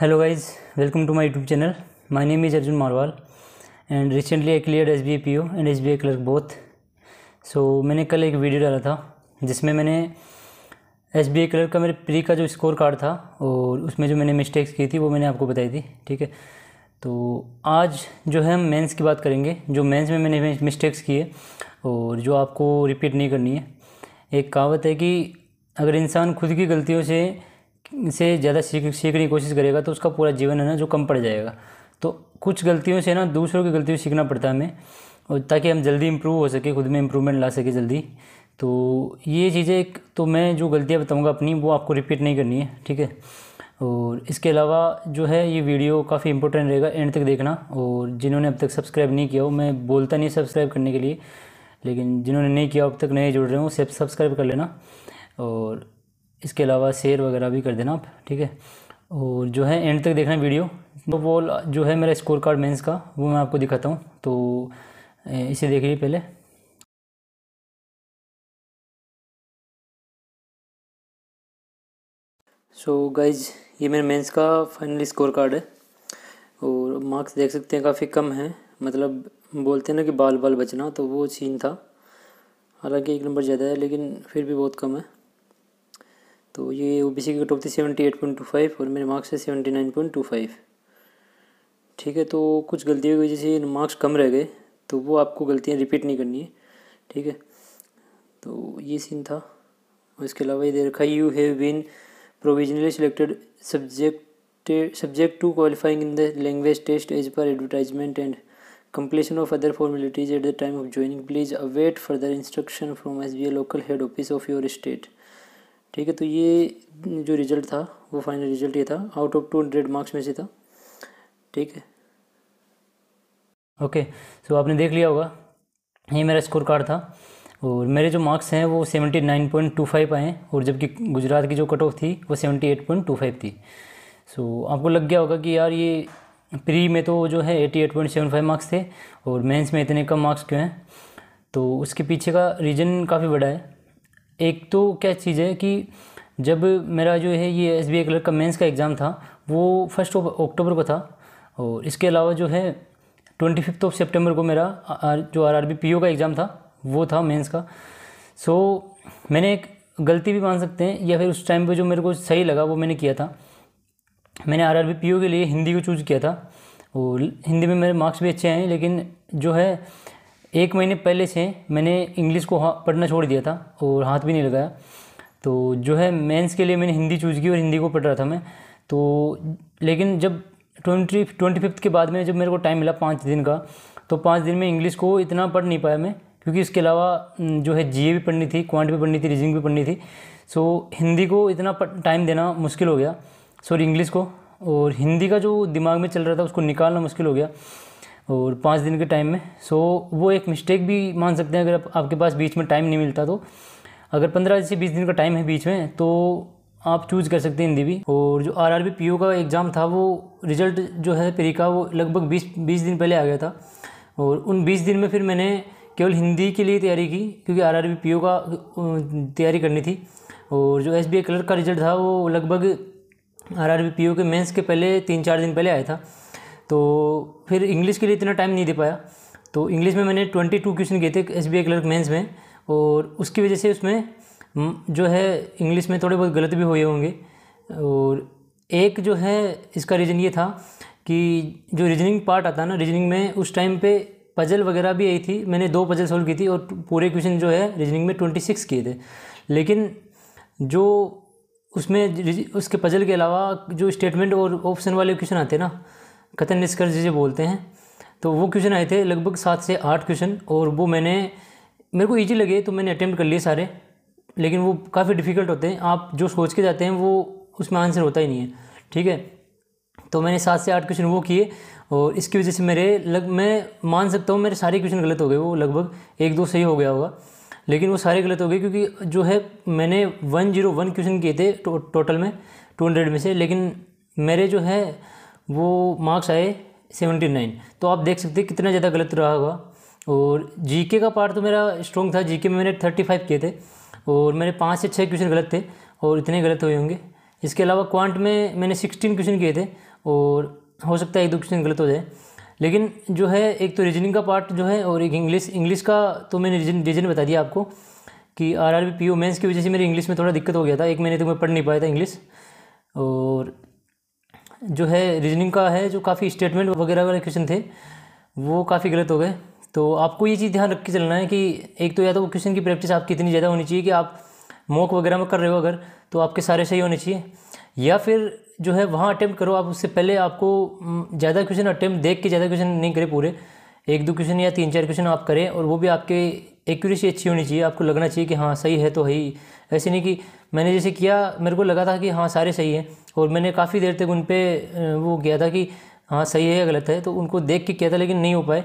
hello guys welcome to my YouTube channel my name is Arjun Marwal and recently I clear sba po and sba clerk both so मैंने कल एक video डाला था जिसमें मैंने S B clerk का मेरे प्री का जो स्कोर कार्ड था और उसमें जो मैंने मिस्टेक्स की थी वो मैंने आपको बताई थी ठीक है तो आज जो है हम मेन्स की बात करेंगे जो मेन्स में मैंने मिस्टेक्स किए और जो आपको रिपीट नहीं करनी है एक कहावत है कि अगर इंसान खुद की गलतियों से से ज़्यादा सीख सीखने की कोशिश करेगा तो उसका पूरा जीवन है ना जो कम पड़ जाएगा तो कुछ गलतियों से ना दूसरों की गलतियों सीखना पड़ता है हमें और ताकि हम जल्दी इम्प्रूव हो सके खुद में इम्प्रूवमेंट ला सके जल्दी तो ये चीज़ें एक तो मैं जो गलतियाँ बताऊँगा अपनी वो आपको रिपीट नहीं करनी है ठीक है और इसके अलावा जो है ये वीडियो काफ़ी इंपॉर्टेंट रहेगा एंड तक देखना और जिन्होंने अब तक सब्सक्राइब नहीं किया हो मैं बोलता नहीं सब्सक्राइब करने के लिए लेकिन जिन्होंने नहीं किया अब तक नए जुड़ रहे हो सिर्फ सब्सक्राइब कर लेना और इसके अलावा शेयर वगैरह भी कर देना आप ठीक है और जो है एंड तक देखना वीडियो तो वो जो है मेरा स्कोर कार्ड मेंस का वो मैं आपको दिखाता हूँ तो इसे देख लीजिए पहले सो so गाइज ये मेरे मेंस का फाइनल स्कोर कार्ड है और मार्क्स देख सकते हैं काफ़ी कम है मतलब बोलते हैं ना कि बाल बाल बचना तो वो सीन था हालांकि एक नंबर ज़्यादा है लेकिन फिर भी बहुत कम है तो ये ओ बी सी के top seventy eight point two five और मेरे मार्क्स थे seventy nine point two five ठीक है तो कुछ गलतियों की वजह से मार्क्स कम रह गए तो वो आपको गलतियाँ रिपीट नहीं करनी है ठीक है तो ये सीन था और इसके अलावा ये दे रखा you have been provisionally selected subject subject to qualifying in the language test as per advertisement and of other formalities at the time of joining please await further instruction from S B A local head office of your state ठीक है तो ये जो result था वो final result ये था out of two hundred marks में से था ठीक है ओके सो आपने देख लिया होगा ये मेरा स्कोर कार्ड था और मेरे जो मार्क्स हैं वो seventy nine point two five आए और जबकि गुजरात की जो कट ऑफ थी वो seventy eight point two five थी सो so, आपको लग गया होगा कि यार ये प्री में तो जो है eighty eight point seven five marks थे और मेंस में इतने कम मार्क्स क्यों हैं तो उसके पीछे का रीज़न काफ़ी बड़ा है एक तो क्या चीज़ है कि जब मेरा जो है ये एस बी आई क्लर्क का मेंस का एग्ज़ाम था वो फर्स्ट अक्टूबर को था और इसके अलावा जो है ट्वेंटी फिफ्थ ऑफ सेप्टेम्बर को मेरा आर, जो R R B P O का एग्ज़ाम था वो था मेंस का सो मैंने एक गलती भी मान सकते हैं या फिर उस टाइम पे जो मेरे को सही लगा वो मैंने किया था मैंने R R B P O के लिए हिंदी को चूज़ किया था और हिंदी में मेरे मार्क्स भी अच्छे हैं लेकिन जो है एक महीने पहले से मैंने इंग्लिश को पढ़ना छोड़ दिया था और हाथ भी नहीं लगाया तो जो है मेंस के लिए मैंने हिंदी चूज़ की और हिंदी को पढ़ रहा था मैं तो लेकिन जब ट्वेंटी ट्वेंटी फिफ्थ के बाद में जब मेरे को टाइम मिला पाँच दिन का तो पाँच दिन में इंग्लिश को इतना पढ़ नहीं पाया मैं क्योंकि इसके अलावा जो है जी भी पढ़नी थी क्वांट भी पढ़नी थी रीजिंग भी पढ़नी थी सो हिंदी को इतना टाइम देना मुश्किल हो गया सॉरी इंग्लिश को और हिंदी का जो दिमाग में चल रहा था उसको निकालना मुश्किल हो गया और पाँच दिन के टाइम में सो वो एक मिस्टेक भी मान सकते हैं अगर आप, आपके पास बीच में टाइम नहीं मिलता तो अगर पंद्रह से बीस दिन का टाइम है बीच में तो आप चूज़ कर सकते हैं हिंदी भी और जो आर आर बी पी का एग्ज़ाम था वो रिज़ल्ट जो है पेरी का वो लगभग बीस बीस दिन पहले आ गया था और उन बीस दिन में फिर मैंने केवल हिंदी के लिए तैयारी की क्योंकि R R B P O का तैयारी करनी थी और जो एस बी ए का रिज़ल्ट था वो लगभग R R B P O के मेंस के पहले तीन चार दिन पहले आया था तो फिर इंग्लिश के लिए इतना टाइम नहीं दे पाया तो इंग्लिश में मैंने ट्वेंटी टू क्वेश्चन किए थे एस बी क्लर्क मेन्स में और उसकी वजह से उसमें जो है इंग्लिश में थोड़े बहुत गलत भी हुए होंगे और एक जो है इसका रीज़न ये था कि जो रीजनिंग पार्ट आता ना रीजनिंग में उस टाइम पे पजल वगैरह भी आई थी मैंने दो पजल सॉल्व की थी और पूरे क्वेश्चन जो है रीजनिंग में ट्वेंटी सिक्स किए थे लेकिन जो उसमें उसके पजल के अलावा जो स्टेटमेंट और ऑप्शन वाले क्वेश्चन आते ना कथन निष्कर्ष जिसे बोलते हैं तो वो क्वेश्चन आए थे लगभग सात से आठ क्वेश्चन और वो मैंने मेरे को ईजी लगे तो मैंने अटैम्प्ट कर लिए सारे लेकिन वो काफ़ी डिफ़िकल्ट होते हैं आप जो सोच के जाते हैं वो उसमें आंसर होता ही नहीं है ठीक है तो मैंने सात से आठ क्वेश्चन वो किए और इसकी वजह से मेरे लग मैं मान सकता हूँ मेरे सारे क्वेश्चन गलत हो गए वो लगभग एक दो सही हो गया होगा लेकिन वो सारे गलत हो गए क्योंकि जो है मैंने वन जीरो वन क्वेश्चन किए थे टो, टोटल में टू हंड्रेड में से लेकिन मेरे जो है वो मार्क्स आए सेवेंटी नाइन तो आप देख सकते हैं कितना ज़्यादा गलत रहा होगा और जीके का पार्ट तो मेरा स्ट्रॉन्ग था जीके में मैंने थर्टी फाइव किए थे और मेरे पाँच से छः क्वेश्चन गलत थे और इतने गलत हुए होंगे इसके अलावा क्वांट में मैंने सिक्सटीन क्वेश्चन किए थे और हो सकता है एक दो क्वेश्चन गलत हो जाए लेकिन जो है एक तो रीजनिंग का पार्ट जो है और एक इंग्लिश इंग्लिश का तो मैंने रीजन रीजन बता दिया आपको कि R R B P O mains की वजह से मेरी इंग्लिश में थोड़ा दिक्कत हो गया था एक महीने तक मैं पढ़ नहीं पाया था इंग्लिश और जो है रीजनिंग का है जो काफ़ी स्टेटमेंट वगैरह वाले क्वेश्चन थे वो काफ़ी गलत हो गए तो आपको ये चीज़ ध्यान रख के चलना है कि एक तो या तो वो क्वेश्चन की प्रैक्टिस आपकी इतनी ज़्यादा होनी चाहिए कि आप मॉक वगैरह में कर रहे हो अगर तो आपके सारे सही होने चाहिए या फिर जो है वहाँ अटैम्प्ट करो आप उससे पहले आपको ज़्यादा क्वेश्चन अटैम्प्ट देख के ज़्यादा क्वेश्चन नहीं करें पूरे एक दो क्वेश्चन या तीन चार क्वेश्चन आप करें और वो भी आपके एक्यूरेसी अच्छी होनी चाहिए आपको लगना चाहिए कि हाँ सही है तो है ऐसे नहीं कि मैंने जैसे किया मेरे को लगा था कि हाँ सारे सही हैं और मैंने काफ़ी देर तक उन पर वो किया था कि हाँ सही है या गलत है तो उनको देख के किया था लेकिन नहीं हो पाए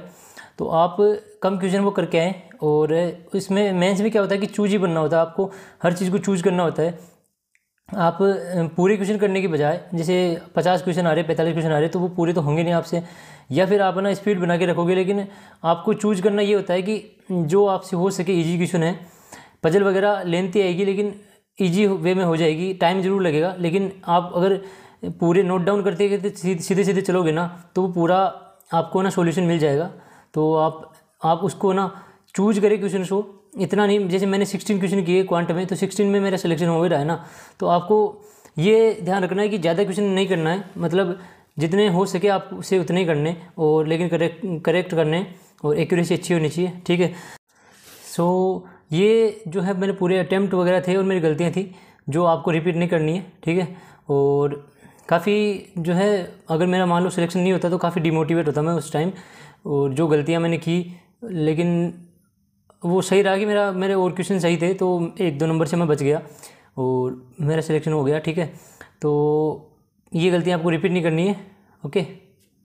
तो आप कम क्वेश्चन वो करके आएँ और इसमें मेंस में क्या होता है कि चूज ही बनना होता है आपको हर चीज़ को चूज करना होता है आप पूरे क्वेश्चन करने के बजाय जैसे पचास क्वेश्चन आ रहे पैंतालीस क्वेश्चन आ रहे तो वो पूरे तो होंगे नहीं आपसे या फिर आप ना स्पीड बना के रखोगे लेकिन आपको चूज करना ये होता है कि जो आपसे हो सके ईजी क्वेश्चन है पजल वगैरह लेंथी आएगी लेकिन ईजी वे में हो जाएगी टाइम ज़रूर लगेगा लेकिन आप अगर पूरे नोट डाउन करते तो सीधे सीधे चलोगे ना तो वो पूरा आपको ना सॉल्यूशन मिल जाएगा तो आप आप उसको ना चूज करें क्वेश्चन को इतना नहीं जैसे मैंने सिक्सटीन क्वेश्चन किए क्वांट में तो सिक्सटीन में मेरा सिलेक्शन हो ही रहा है ना तो आपको ये ध्यान रखना है कि ज़्यादा क्वेश्चन नहीं करना है मतलब जितने हो सके आप उसे उतने ही करने और लेकिन करेक्ट करेक्ट करने और एक्यूरेसी अच्छी होनी चाहिए ठीक है सो so, ये जो है मेरे पूरे अटैम्प्ट वगैरह थे और मेरी गलतियाँ थी जो आपको रिपीट नहीं करनी है ठीक है और काफ़ी जो है अगर मेरा मान लो सिलेक्शन नहीं होता तो काफ़ी डिमोटिवेट होता मैं उस टाइम और जो गलतियाँ मैंने की लेकिन वो सही रहा कि मेरा मेरे और क्वेश्चन सही थे तो एक दो नंबर से मैं बच गया और मेरा सिलेक्शन हो गया ठीक है तो ये गलतियाँ आपको रिपीट नहीं करनी है ओके